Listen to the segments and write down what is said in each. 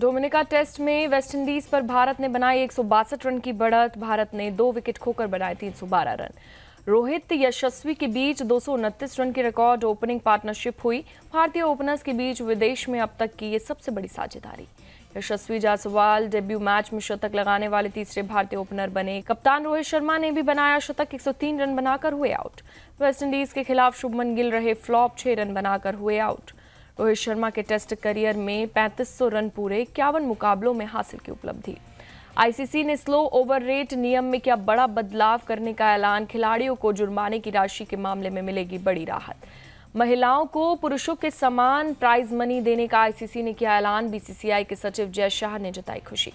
Dominica test में West Indies पर भारत ने बनाई एक रन की बढ़त भारत ने दो विकेट खोकर बनाए 312 रन रोहित यशस्वी के बीच दो रन की रिकॉर्ड ओपनिंग पार्टनरशिप हुई भारतीय ओपनर्स के बीच विदेश में अब तक की ये सबसे बड़ी साझेदारी यशस्वी जायसवाल डेब्यू मैच में शतक लगाने वाले तीसरे भारतीय ओपनर बने कप्तान रोहित शर्मा ने भी बनाया शतक 103 रन बनाकर हुए आउट वेस्टइंडीज के खिलाफ शुभमन गिल रहे फ्लॉप छह रन बनाकर हुए आउट रोहित शर्मा के टेस्ट करियर में 3500 रन पूरे इक्यावन मुकाबलों में हासिल की उपलब्धि आईसीसी ने स्लो ओवर रेट नियम में किया बड़ा बदलाव करने का ऐलान खिलाड़ियों को जुर्माने की राशि के मामले में मिलेगी बड़ी राहत महिलाओं को पुरुषों के समान प्राइज मनी देने का आईसीसी ने किया ऐलान बीसीसीआई के सचिव जय शाह ने जताई खुशी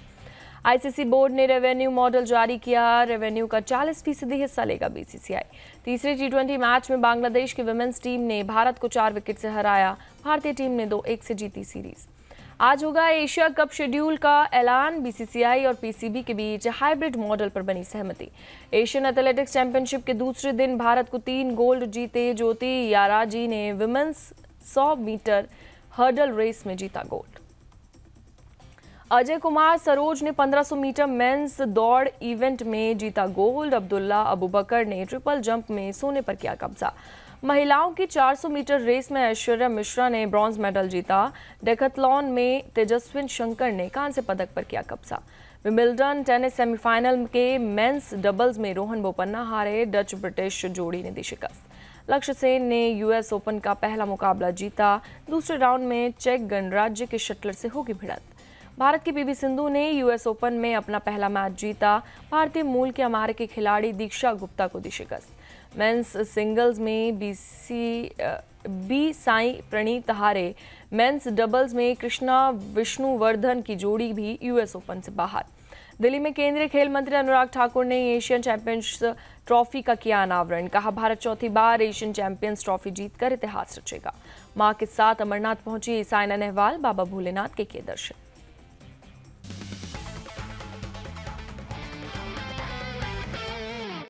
आईसीसी बोर्ड ने रेवेन्यू मॉडल जारी किया रेवेन्यू का 40 फीसदी हिस्सा लेगा बीसीसीआई तीसरे टी मैच में बांग्लादेश की वुमेन्स टीम ने भारत को चार विकेट से हराया भारतीय टीम ने दो एक से जीती सीरीज आज होगा एशिया कप शेड्यूल का ऐलान बीसीसीआई और पीसीबी के बीच हाइब्रिड मॉडल पर बनी सहमति एशियन एथलेटिक्स चैंपियनशिप के दूसरे दिन भारत को तीन गोल्ड जीते ज्योति याराजी ने वुमेन्स 100 मीटर हर्डल रेस में जीता गोल्ड अजय कुमार सरोज ने 1500 मीटर मेंस दौड़ इवेंट में जीता गोल्ड अब्दुल्ला अबूबकर ने ट्रिपल जंप में सोने पर किया कब्जा महिलाओं की 400 मीटर रेस में ऐश्वर्या मिश्रा ने ब्रॉन्ज मेडल जीता डेकथलॉन में तेजस्विन शंकर ने कांस्य पदक पर किया कब्जा विमिल्टन टेनिस सेमीफाइनल के मेंस डबल्स में रोहन बोपन्ना हारे डच ब्रिटिश जोड़ी ने दी शिकस्त लक्ष्य सेन ने यूएस ओपन का पहला मुकाबला जीता दूसरे राउंड में चेक गणराज्य के शटलर से होगी भिड़ंत भारत की पीवी सिंधु ने यूएस ओपन में अपना पहला मैच जीता भारतीय मूल के अमार के खिलाड़ी दीक्षा गुप्ता को दी शिकस्त मेंस सिंगल्स में बीसी बी साई प्रणीत हारे मेंस डबल्स में कृष्णा विष्णुवर्धन की जोड़ी भी यूएस ओपन से बाहर दिल्ली में केंद्रीय खेल मंत्री अनुराग ठाकुर ने एशियन चैंपियंस ट्रॉफी का किया अनावरण कहा भारत चौथी बार एशियन चैंपियंस ट्रॉफी जीतकर इतिहास रचेगा मां के साथ अमरनाथ पहुंची साइना नेहवाल बाबा भोलेनाथ के किए दर्शन